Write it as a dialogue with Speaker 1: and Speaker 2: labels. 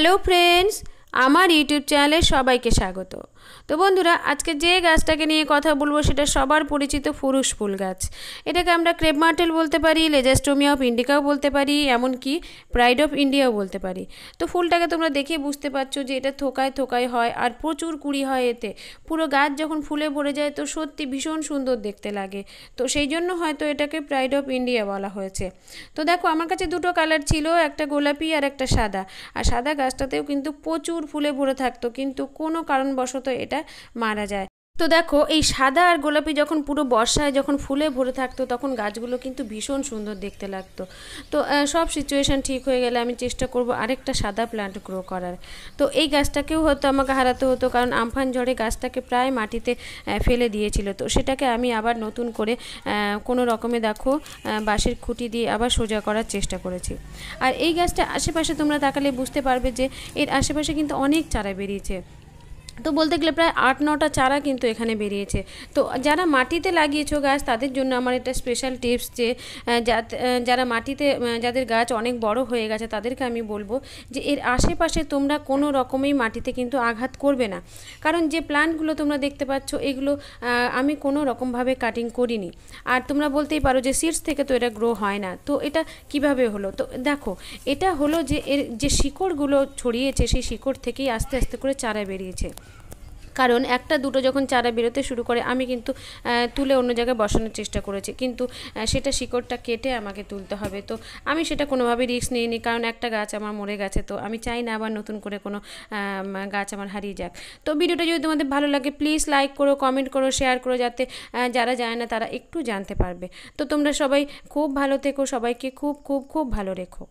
Speaker 1: Hello friends, আমার YouTube চ্যানেলে সবাইকে স্বাগত তো বন্ধুরা আজকে যে গাছটাকে নিয়ে কথা বলবো সেটা সবার পরিচিত ফুরুষ ফুল গাছ এটাকে আমরা ক্রেপ মার্টেল বলতে পারি লেজাস্টোমি অফ ইন্ডিকাও বলতে পারি এমনকি প্রাইড অফ ইন্ডিয়াও বলতে পারি তো ফুলটাকে তোমরা দেখে বুঝতে পারছো যে এটা থোকায় থোকায় হয় আর প্রচুর কুড়ি হয় এতে পুরো গাছ যখন ফুলে ভরে যায় তো সত্যি ভীষণ সুন্দর দেখতে লাগে তো সেই জন্য হয়তো এটাকে প্রাইড অফ ইন্ডিয়া বলা হয়েছে তো দেখো আমার কাছে দুটো কালার ছিল একটা গোলাপি আর একটা সাদা আর সাদা গাছটাতেও কিন্তু প্রচুর প্রচুর ফুলে ভরে থাকতো কিন্তু কোনো কারণবশত এটা মারা যায় তো দেখো এই সাদা আর গোলাপি যখন পুরো বর্ষায় যখন ফুলে ভরে থাকতো তখন গাছগুলো কিন্তু ভীষণ সুন্দর দেখতে লাগতো তো সব সিচুয়েশান ঠিক হয়ে গেলে আমি চেষ্টা করব আরেকটা সাদা প্ল্যান্ট গ্রো করার তো এই গাছটাকেও হয়তো আমাকে হারাতে হতো কারণ আমফান ঝড়ে গাছটাকে প্রায় মাটিতে ফেলে দিয়েছিল তো সেটাকে আমি আবার নতুন করে কোনো রকমে দেখো বাঁশের খুঁটি দিয়ে আবার সোজা করার চেষ্টা করেছি আর এই গাছটা আশেপাশে তোমরা তাকালে বুঝতে পারবে যে এর আশেপাশে কিন্তু অনেক চারা বেরিয়েছে তো বলতে গেলে প্রায় আট নটা চারা কিন্তু এখানে বেরিয়েছে তো যারা মাটিতে লাগিয়েছো গাছ তাদের জন্য আমার এটা স্পেশাল টিপস যে যারা মাটিতে যাদের গাছ অনেক বড় হয়ে গেছে তাদেরকে আমি বলবো যে এর আশেপাশে তোমরা কোনো রকমেই মাটিতে কিন্তু আঘাত করবে না কারণ যে প্লান্টগুলো তোমরা দেখতে পাচ্ছ এগুলো আমি কোনো রকমভাবে কাটিং করিনি আর তোমরা বলতেই পারো যে সিডস থেকে তো এটা গ্রো হয় না তো এটা কিভাবে হলো তো দেখো এটা হলো যে এর যে শিকড়গুলো ছড়িয়েছে সেই শিকড় থেকেই আস্তে আস্তে করে চারা বেরিয়েছে কারণ একটা দুটো যখন চারা বেরোতে শুরু করে আমি কিন্তু তুলে অন্য জায়গায় বসানোর চেষ্টা করেছি কিন্তু সেটা শিকড়টা কেটে আমাকে তুলতে হবে তো আমি সেটা কোনোভাবেই রিস্ক নিইনি কারণ একটা গাছ আমার মরে গেছে তো আমি চাই না আবার নতুন করে কোনো গাছ আমার হারিয়ে যাক তো ভিডিওটা যদি তোমাদের ভালো লাগে প্লিজ লাইক করো কমেন্ট করো শেয়ার করো যাতে যারা জানে না তারা একটু জানতে পারবে তো তোমরা সবাই খুব ভালো থেকো সবাইকে খুব খুব খুব ভালো রেখো